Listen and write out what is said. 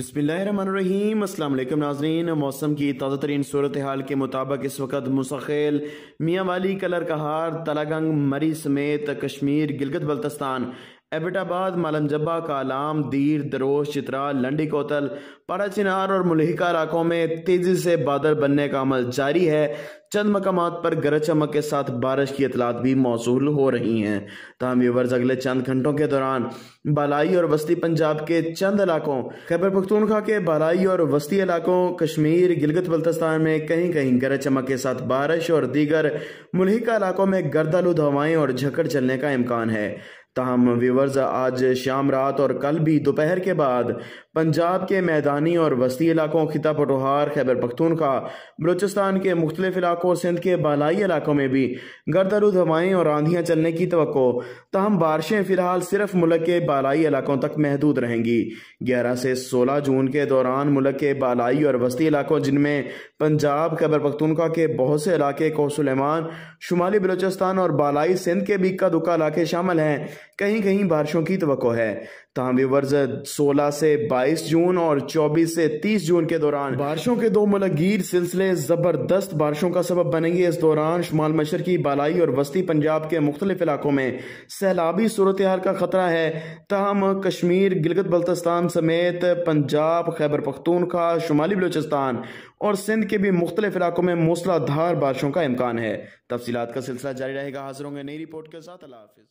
बसमीम अल्लाम नाजरीन मौसम की ताज़ा तरीन सूरत हाल के मुताबिक इस वक्त मुसखेल मियाँ वाली कलर कहार तलागंग मरी समेत कश्मीर गिलगित बल्तस्तान एबिटाबाद मालमजब्बा कालाम दीर दरोश चित्राल लंडी कोतल पारा चिनार और मुलहिका इलाकों में तेज़ी से बादल बनने का अमल जारी है चंद मकाम पर गरज चमक के साथ बारिश की इतलात भी मौसू हो रही हैं तहम व्यूवर्स अगले चंद घंटों के दौरान बालाई और वस्ती पंजाब के चंद इलाकों खैबर पख्तूनखा के बालाई और वस्ती इलाकों कश्मीर गिलगत बल्तिस्तान में कहीं कहीं गरज चमक के साथ बारिश और दीगर मुलहिका इलाकों में गर्दालुद हवाएं और झकड़ चलने का इम्कान है तहम व्यूवर्स आज शाम रात और कल भी दोपहर के बाद पंजाब के मैदानी और वस्ती इलाकों खिता पटोहार खैबर पख्तूनखा बलोचिस्तान के मुख्तलिफ इलाकों सिंध के बालाई इलाकों में भी गर्दारूद हवाएँ और आंधियाँ चलने की तो तहम बारिशें फ़िलहाल सिर्फ मुल्क के बालाई इलाकों तक महदूद रहेंगी ग्यारह से सोलह जून के दौरान मुल्क के बालाई और वस्ती इलाकों जिनमें पंजाब खैबर पख्तूनखा के बहुत से इलाके सलेमान शुमाली बलोचिस्तान और बालाई सिंध के भी इक्का दुक्का इलाके शामिल हैं कहीं कहीं बारिशों की तो है तहम व्यूवर्स सोलह से बाईस जून और चौबीस से तीस जून के दौरान बारिशों के दो मलगीर सिलसिले ज़बरदस्त बारिशों का सबब बनेंगे इस दौरान शुमाल की बालाई और वस्ती पंजाब के मुख्तलिफ इलाकों में सैलाबी सूरत हाल का ख़तरा है तहम कश्मीर गिलगत बल्तस्तान समेत पंजाब खैबर पख्तूनखा शुमाली बलोचिस्तान और सिंध के भी मुख्तलिफ इलाकों में मूसलाधार बारिशों का इम्कान है तफसीत का सिलसिला जारी रहेगा हाजिर होंगे नई रिपोर्ट के साथ अल्लाह हाफिज़